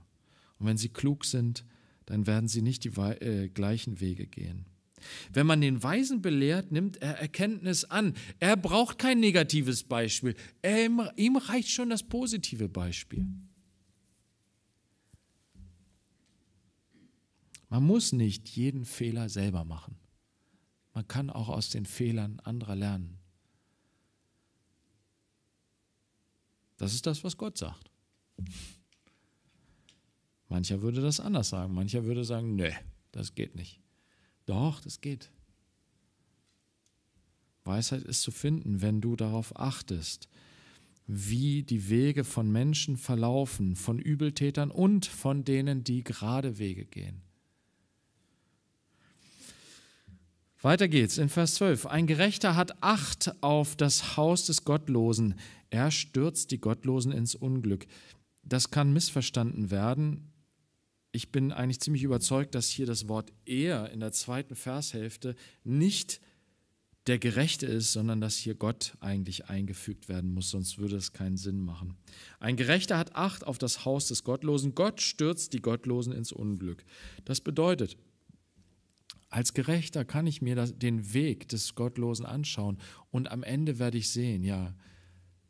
Und wenn sie klug sind, dann werden sie nicht die äh, gleichen Wege gehen. Wenn man den Weisen belehrt, nimmt er Erkenntnis an. Er braucht kein negatives Beispiel. Er, ihm reicht schon das positive Beispiel. Man muss nicht jeden Fehler selber machen. Man kann auch aus den Fehlern anderer lernen. Das ist das, was Gott sagt. Mancher würde das anders sagen. Mancher würde sagen, nee, das geht nicht. Doch, das geht. Weisheit ist zu finden, wenn du darauf achtest, wie die Wege von Menschen verlaufen, von Übeltätern und von denen, die gerade Wege gehen. Weiter geht's in Vers 12. Ein Gerechter hat Acht auf das Haus des Gottlosen. Er stürzt die Gottlosen ins Unglück. Das kann missverstanden werden. Ich bin eigentlich ziemlich überzeugt, dass hier das Wort er in der zweiten Vershälfte nicht der Gerechte ist, sondern dass hier Gott eigentlich eingefügt werden muss, sonst würde es keinen Sinn machen. Ein Gerechter hat Acht auf das Haus des Gottlosen. Gott stürzt die Gottlosen ins Unglück. Das bedeutet, als Gerechter kann ich mir das, den Weg des Gottlosen anschauen und am Ende werde ich sehen, ja,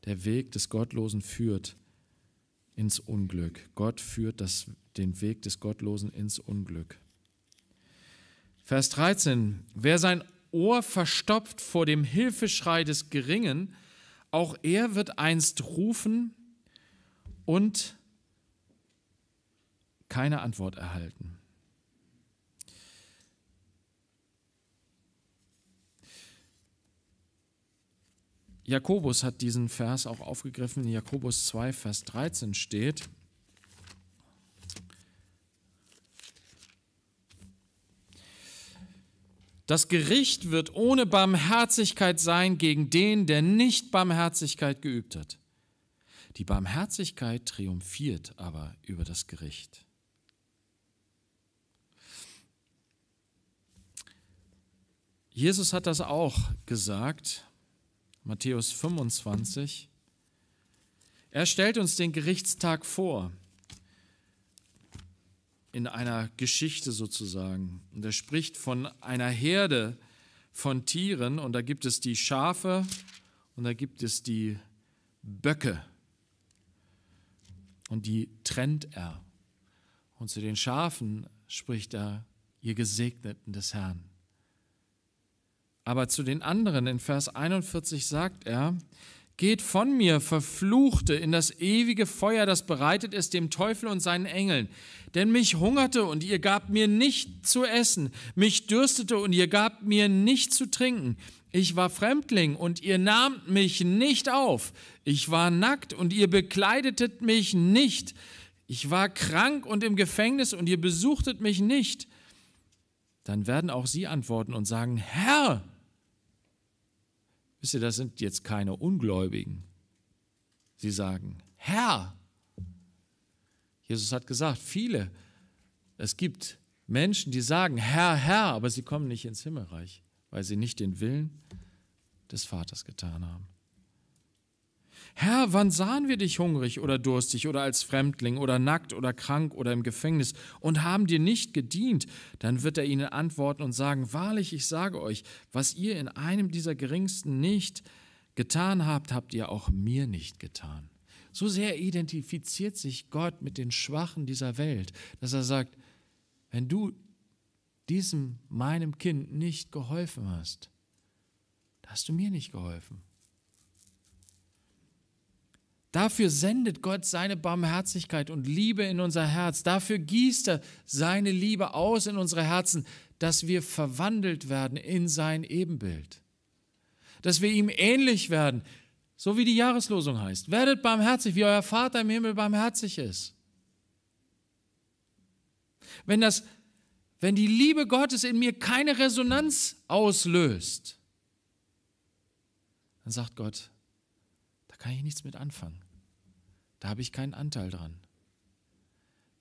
der Weg des Gottlosen führt ins Unglück. Gott führt das, den Weg des Gottlosen ins Unglück. Vers 13. Wer sein Ohr verstopft vor dem Hilfeschrei des Geringen, auch er wird einst rufen und keine Antwort erhalten. Jakobus hat diesen Vers auch aufgegriffen. In Jakobus 2, Vers 13 steht, Das Gericht wird ohne Barmherzigkeit sein gegen den, der nicht Barmherzigkeit geübt hat. Die Barmherzigkeit triumphiert aber über das Gericht. Jesus hat das auch gesagt Matthäus 25. Er stellt uns den Gerichtstag vor, in einer Geschichte sozusagen. Und er spricht von einer Herde von Tieren und da gibt es die Schafe und da gibt es die Böcke. Und die trennt er. Und zu den Schafen spricht er, ihr Gesegneten des Herrn. Aber zu den anderen in Vers 41 sagt er, Geht von mir, Verfluchte, in das ewige Feuer, das bereitet ist dem Teufel und seinen Engeln. Denn mich hungerte und ihr gabt mir nicht zu essen, mich dürstete und ihr gabt mir nicht zu trinken. Ich war Fremdling und ihr nahmt mich nicht auf. Ich war nackt und ihr bekleidetet mich nicht. Ich war krank und im Gefängnis und ihr besuchtet mich nicht. Dann werden auch sie antworten und sagen, Herr, Wisst ihr, das sind jetzt keine Ungläubigen. Sie sagen, Herr, Jesus hat gesagt, viele, es gibt Menschen, die sagen, Herr, Herr, aber sie kommen nicht ins Himmelreich, weil sie nicht den Willen des Vaters getan haben. Herr, wann sahen wir dich hungrig oder durstig oder als Fremdling oder nackt oder krank oder im Gefängnis und haben dir nicht gedient? Dann wird er ihnen antworten und sagen, wahrlich, ich sage euch, was ihr in einem dieser geringsten nicht getan habt, habt ihr auch mir nicht getan. So sehr identifiziert sich Gott mit den Schwachen dieser Welt, dass er sagt, wenn du diesem meinem Kind nicht geholfen hast, hast du mir nicht geholfen. Dafür sendet Gott seine Barmherzigkeit und Liebe in unser Herz. Dafür gießt er seine Liebe aus in unsere Herzen, dass wir verwandelt werden in sein Ebenbild. Dass wir ihm ähnlich werden, so wie die Jahreslosung heißt. Werdet barmherzig, wie euer Vater im Himmel barmherzig ist. Wenn, das, wenn die Liebe Gottes in mir keine Resonanz auslöst, dann sagt Gott, da kann ich nichts mit anfangen. Da habe ich keinen Anteil dran.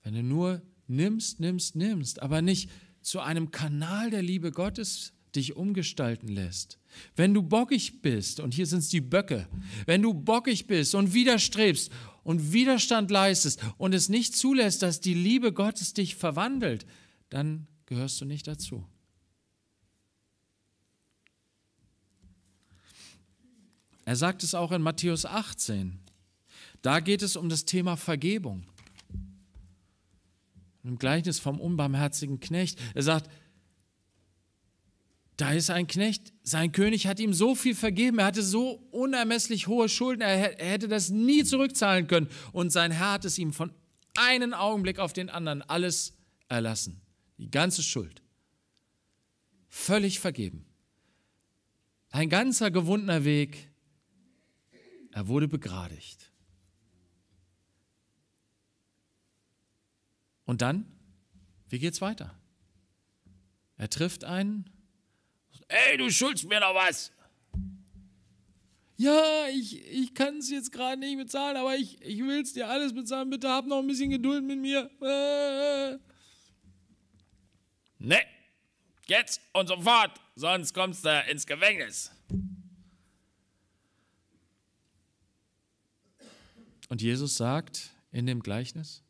Wenn du nur nimmst, nimmst, nimmst, aber nicht zu einem Kanal der Liebe Gottes dich umgestalten lässt. Wenn du bockig bist, und hier sind es die Böcke, wenn du bockig bist und widerstrebst und Widerstand leistest und es nicht zulässt, dass die Liebe Gottes dich verwandelt, dann gehörst du nicht dazu. Er sagt es auch in Matthäus 18. Da geht es um das Thema Vergebung. Im Gleichnis vom unbarmherzigen Knecht. Er sagt, da ist ein Knecht, sein König hat ihm so viel vergeben, er hatte so unermesslich hohe Schulden, er, er hätte das nie zurückzahlen können. Und sein Herr hat es ihm von einem Augenblick auf den anderen alles erlassen. Die ganze Schuld. Völlig vergeben. Ein ganzer gewundener Weg. Er wurde begradigt. Und dann, wie geht's weiter? Er trifft einen. Ey, du schuldest mir noch was. Ja, ich, ich kann es jetzt gerade nicht bezahlen, aber ich, ich will es dir alles bezahlen. Bitte hab noch ein bisschen Geduld mit mir. Äh. Nee, jetzt und sofort, sonst kommst du ins Gefängnis. Und Jesus sagt in dem Gleichnis,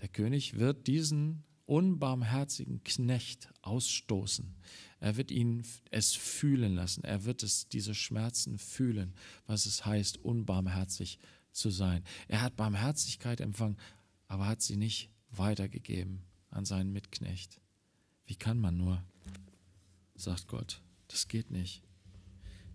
der König wird diesen unbarmherzigen Knecht ausstoßen. Er wird ihn es fühlen lassen. Er wird es, diese Schmerzen fühlen, was es heißt, unbarmherzig zu sein. Er hat Barmherzigkeit empfangen, aber hat sie nicht weitergegeben an seinen Mitknecht. Wie kann man nur, sagt Gott, das geht nicht.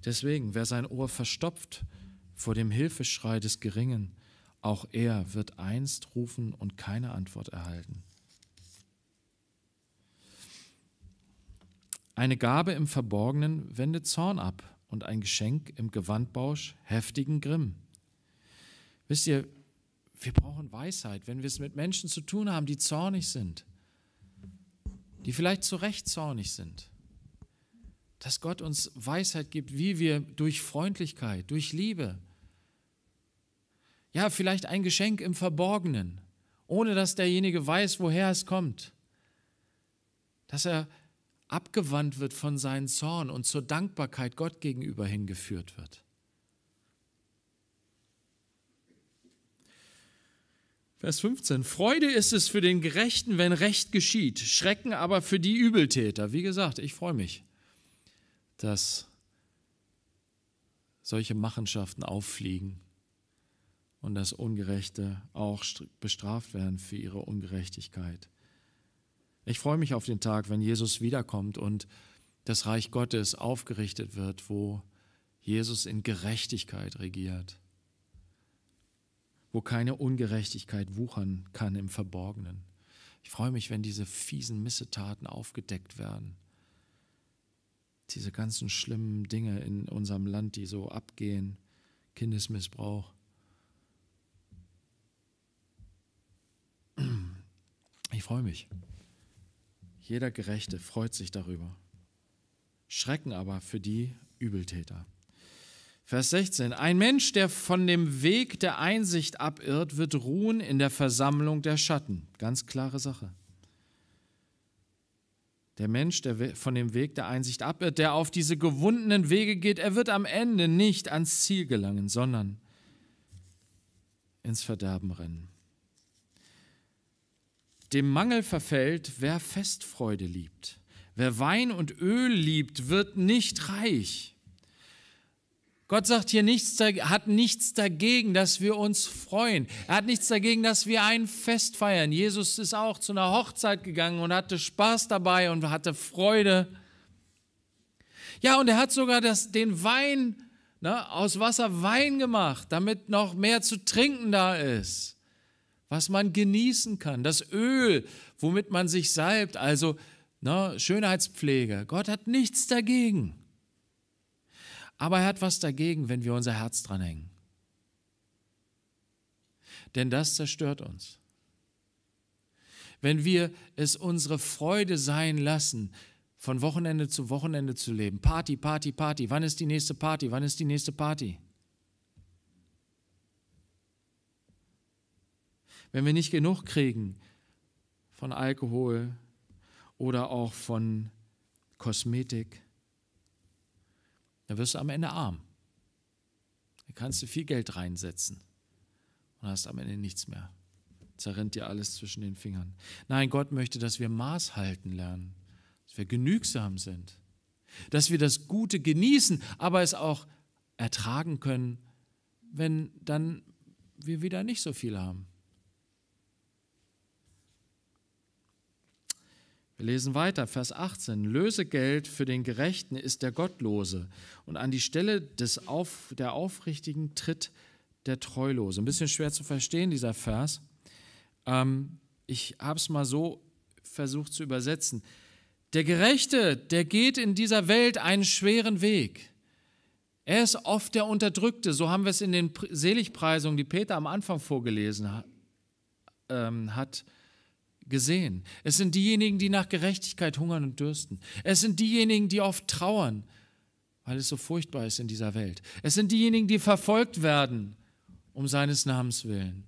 Deswegen, wer sein Ohr verstopft vor dem Hilfeschrei des Geringen, auch er wird einst rufen und keine Antwort erhalten. Eine Gabe im Verborgenen wendet Zorn ab und ein Geschenk im Gewandbausch heftigen Grimm. Wisst ihr, wir brauchen Weisheit, wenn wir es mit Menschen zu tun haben, die zornig sind, die vielleicht zu Recht zornig sind, dass Gott uns Weisheit gibt, wie wir durch Freundlichkeit, durch Liebe, ja, vielleicht ein Geschenk im Verborgenen, ohne dass derjenige weiß, woher es kommt. Dass er abgewandt wird von seinem Zorn und zur Dankbarkeit Gott gegenüber hingeführt wird. Vers 15. Freude ist es für den Gerechten, wenn Recht geschieht, Schrecken aber für die Übeltäter. Wie gesagt, ich freue mich, dass solche Machenschaften auffliegen und dass Ungerechte auch bestraft werden für ihre Ungerechtigkeit. Ich freue mich auf den Tag, wenn Jesus wiederkommt und das Reich Gottes aufgerichtet wird, wo Jesus in Gerechtigkeit regiert, wo keine Ungerechtigkeit wuchern kann im Verborgenen. Ich freue mich, wenn diese fiesen Missetaten aufgedeckt werden, diese ganzen schlimmen Dinge in unserem Land, die so abgehen, Kindesmissbrauch. Ich freue mich. Jeder Gerechte freut sich darüber. Schrecken aber für die Übeltäter. Vers 16. Ein Mensch, der von dem Weg der Einsicht abirrt, wird ruhen in der Versammlung der Schatten. Ganz klare Sache. Der Mensch, der von dem Weg der Einsicht abirrt, der auf diese gewundenen Wege geht, er wird am Ende nicht ans Ziel gelangen, sondern ins Verderben rennen dem Mangel verfällt, wer Festfreude liebt. Wer Wein und Öl liebt, wird nicht reich. Gott sagt hier nichts, hat nichts dagegen, dass wir uns freuen. Er hat nichts dagegen, dass wir ein Fest feiern. Jesus ist auch zu einer Hochzeit gegangen und hatte Spaß dabei und hatte Freude. Ja, und er hat sogar das, den Wein ne, aus Wasser Wein gemacht, damit noch mehr zu trinken da ist was man genießen kann, das Öl, womit man sich salbt, also ne, Schönheitspflege. Gott hat nichts dagegen. Aber er hat was dagegen, wenn wir unser Herz dranhängen. Denn das zerstört uns. Wenn wir es unsere Freude sein lassen, von Wochenende zu Wochenende zu leben, Party, Party, Party, wann ist die nächste Party, wann ist die nächste Party? wenn wir nicht genug kriegen von Alkohol oder auch von Kosmetik, dann wirst du am Ende arm. Da kannst du viel Geld reinsetzen und hast am Ende nichts mehr. Zerrennt dir alles zwischen den Fingern. Nein, Gott möchte, dass wir Maß halten lernen, dass wir genügsam sind, dass wir das Gute genießen, aber es auch ertragen können, wenn dann wir wieder nicht so viel haben. Wir lesen weiter, Vers 18. Lösegeld für den Gerechten ist der Gottlose und an die Stelle des Auf, der Aufrichtigen tritt der Treulose. Ein bisschen schwer zu verstehen, dieser Vers. Ähm, ich habe es mal so versucht zu übersetzen. Der Gerechte, der geht in dieser Welt einen schweren Weg. Er ist oft der Unterdrückte. So haben wir es in den Seligpreisungen, die Peter am Anfang vorgelesen hat, ähm, hat gesehen. Es sind diejenigen, die nach Gerechtigkeit hungern und dürsten. Es sind diejenigen, die oft trauern, weil es so furchtbar ist in dieser Welt. Es sind diejenigen, die verfolgt werden um seines Namens willen.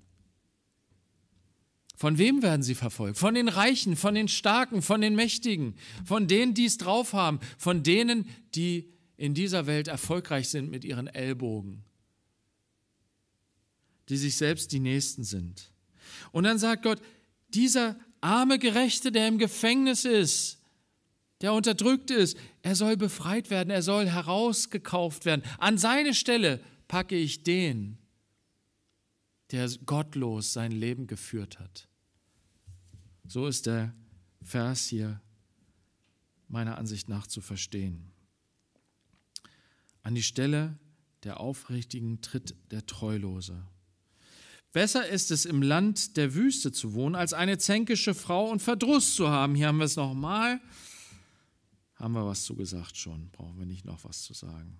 Von wem werden sie verfolgt? Von den Reichen, von den Starken, von den Mächtigen, von denen, die es drauf haben, von denen, die in dieser Welt erfolgreich sind mit ihren Ellbogen, die sich selbst die Nächsten sind. Und dann sagt Gott, dieser arme Gerechte, der im Gefängnis ist, der unterdrückt ist, er soll befreit werden, er soll herausgekauft werden. An seine Stelle packe ich den, der gottlos sein Leben geführt hat. So ist der Vers hier meiner Ansicht nach zu verstehen. An die Stelle der Aufrichtigen tritt der Treulose. Besser ist es, im Land der Wüste zu wohnen, als eine zänkische Frau und Verdruss zu haben. Hier haben wir es nochmal. Haben wir was zu gesagt schon? Brauchen wir nicht noch was zu sagen.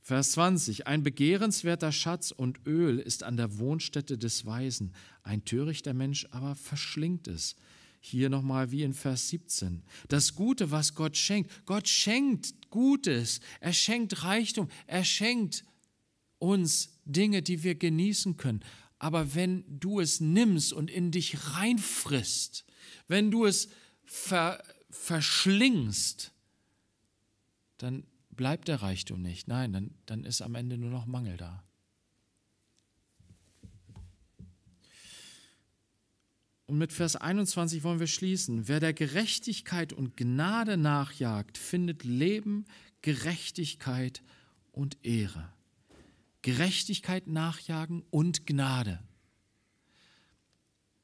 Vers 20. Ein begehrenswerter Schatz und Öl ist an der Wohnstätte des Weisen. Ein törichter Mensch aber verschlingt es. Hier nochmal wie in Vers 17. Das Gute, was Gott schenkt. Gott schenkt Gutes. Er schenkt Reichtum. Er schenkt uns Dinge, die wir genießen können. Aber wenn du es nimmst und in dich reinfrisst, wenn du es ver verschlingst, dann bleibt der Reichtum nicht. Nein, dann, dann ist am Ende nur noch Mangel da. Und mit Vers 21 wollen wir schließen. Wer der Gerechtigkeit und Gnade nachjagt, findet Leben, Gerechtigkeit und Ehre. Gerechtigkeit nachjagen und Gnade.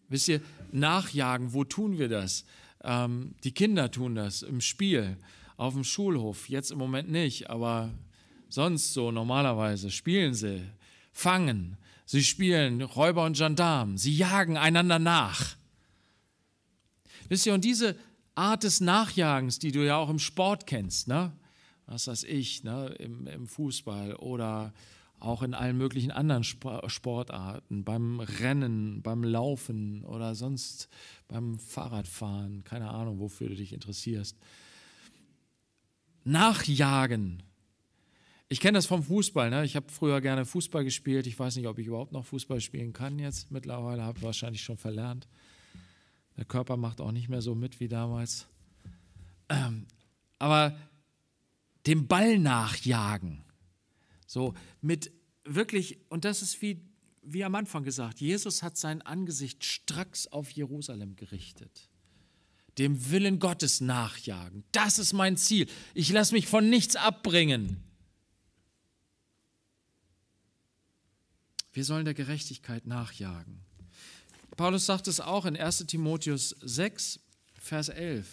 Wisst ihr, nachjagen, wo tun wir das? Ähm, die Kinder tun das im Spiel, auf dem Schulhof, jetzt im Moment nicht, aber sonst so normalerweise spielen sie, fangen, sie spielen Räuber und Gendarmen, sie jagen einander nach. Wisst ihr, und diese Art des Nachjagens, die du ja auch im Sport kennst, ne? was weiß ich, ne? Im, im Fußball oder auch in allen möglichen anderen Sportarten, beim Rennen, beim Laufen oder sonst beim Fahrradfahren, keine Ahnung, wofür du dich interessierst. Nachjagen. Ich kenne das vom Fußball. Ne? Ich habe früher gerne Fußball gespielt. Ich weiß nicht, ob ich überhaupt noch Fußball spielen kann jetzt. Mittlerweile habe ich wahrscheinlich schon verlernt. Der Körper macht auch nicht mehr so mit wie damals. Ähm, aber dem Ball nachjagen so, mit wirklich, und das ist wie, wie am Anfang gesagt, Jesus hat sein Angesicht stracks auf Jerusalem gerichtet. Dem Willen Gottes nachjagen. Das ist mein Ziel. Ich lasse mich von nichts abbringen. Wir sollen der Gerechtigkeit nachjagen. Paulus sagt es auch in 1 Timotheus 6, Vers 11.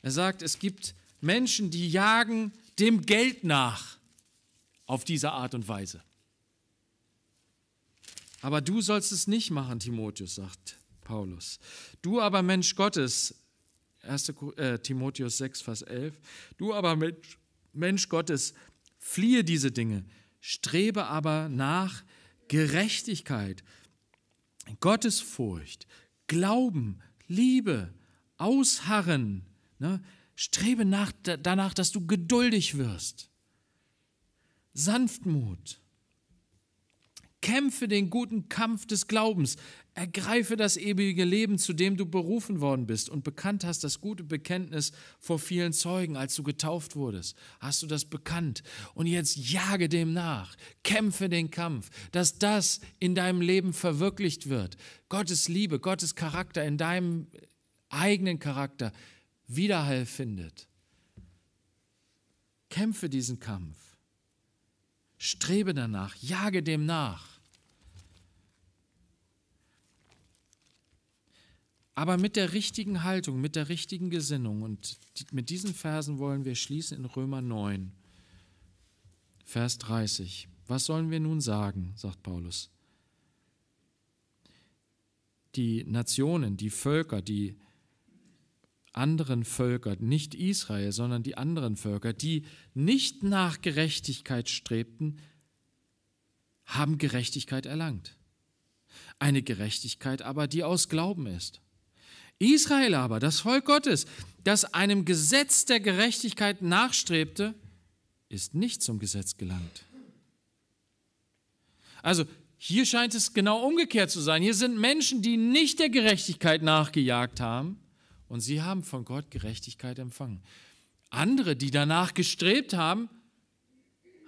Er sagt, es gibt Menschen, die jagen dem Geld nach auf diese Art und Weise. Aber du sollst es nicht machen, Timotheus, sagt Paulus. Du aber Mensch Gottes, 1. Äh, Timotheus 6, Vers 11, du aber Mensch, Gottes, fliehe diese Dinge, strebe aber nach Gerechtigkeit, Gottesfurcht, Glauben, Liebe, Ausharren, ne? strebe nach, danach, dass du geduldig wirst. Sanftmut. Kämpfe den guten Kampf des Glaubens. Ergreife das ewige Leben, zu dem du berufen worden bist und bekannt hast das gute Bekenntnis vor vielen Zeugen, als du getauft wurdest. Hast du das bekannt? Und jetzt jage dem nach. Kämpfe den Kampf, dass das in deinem Leben verwirklicht wird. Gottes Liebe, Gottes Charakter in deinem eigenen Charakter Widerhall findet. Kämpfe diesen Kampf. Strebe danach, jage dem nach. Aber mit der richtigen Haltung, mit der richtigen Gesinnung und mit diesen Versen wollen wir schließen in Römer 9, Vers 30. Was sollen wir nun sagen, sagt Paulus. Die Nationen, die Völker, die anderen Völker, nicht Israel, sondern die anderen Völker, die nicht nach Gerechtigkeit strebten, haben Gerechtigkeit erlangt. Eine Gerechtigkeit aber, die aus Glauben ist. Israel aber, das Volk Gottes, das einem Gesetz der Gerechtigkeit nachstrebte, ist nicht zum Gesetz gelangt. Also hier scheint es genau umgekehrt zu sein. Hier sind Menschen, die nicht der Gerechtigkeit nachgejagt haben, und sie haben von Gott Gerechtigkeit empfangen. Andere, die danach gestrebt haben,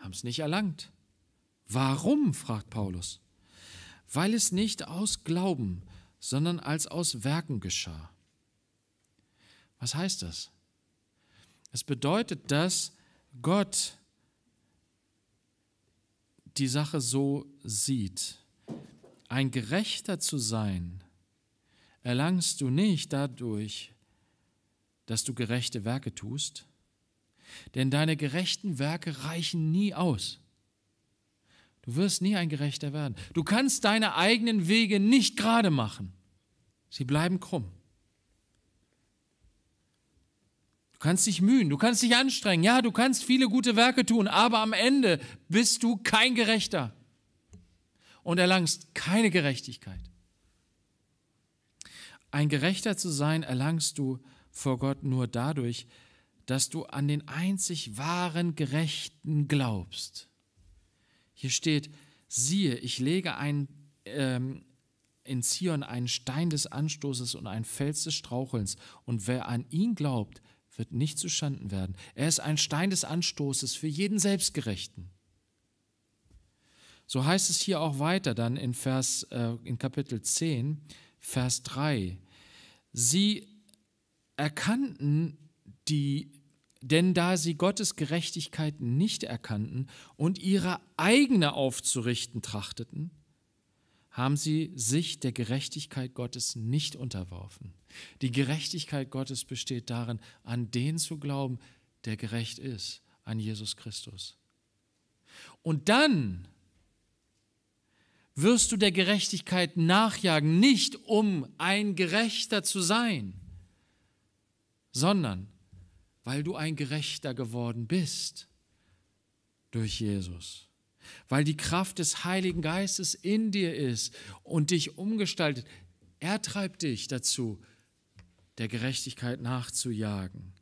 haben es nicht erlangt. Warum? fragt Paulus. Weil es nicht aus Glauben, sondern als aus Werken geschah. Was heißt das? Es bedeutet, dass Gott die Sache so sieht. Ein Gerechter zu sein, erlangst du nicht dadurch, dass du gerechte Werke tust? Denn deine gerechten Werke reichen nie aus. Du wirst nie ein Gerechter werden. Du kannst deine eigenen Wege nicht gerade machen. Sie bleiben krumm. Du kannst dich mühen, du kannst dich anstrengen, ja, du kannst viele gute Werke tun, aber am Ende bist du kein Gerechter und erlangst keine Gerechtigkeit. Ein Gerechter zu sein erlangst du vor Gott nur dadurch, dass du an den einzig wahren Gerechten glaubst. Hier steht, siehe, ich lege ein, ähm, in Zion einen Stein des Anstoßes und einen Fels des Strauchelns, und wer an ihn glaubt, wird nicht zu Schanden werden. Er ist ein Stein des Anstoßes für jeden Selbstgerechten. So heißt es hier auch weiter dann in, Vers, äh, in Kapitel 10, Vers 3. Sie erkannten die, denn da sie Gottes Gerechtigkeit nicht erkannten und ihre eigene aufzurichten trachteten, haben sie sich der Gerechtigkeit Gottes nicht unterworfen. Die Gerechtigkeit Gottes besteht darin, an den zu glauben, der gerecht ist, an Jesus Christus. Und dann wirst du der Gerechtigkeit nachjagen, nicht um ein Gerechter zu sein, sondern weil du ein Gerechter geworden bist durch Jesus, weil die Kraft des Heiligen Geistes in dir ist und dich umgestaltet. Er treibt dich dazu, der Gerechtigkeit nachzujagen.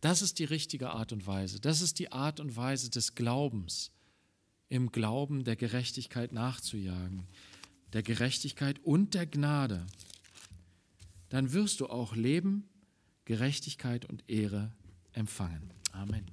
Das ist die richtige Art und Weise. Das ist die Art und Weise des Glaubens, im Glauben der Gerechtigkeit nachzujagen, der Gerechtigkeit und der Gnade dann wirst du auch Leben, Gerechtigkeit und Ehre empfangen. Amen.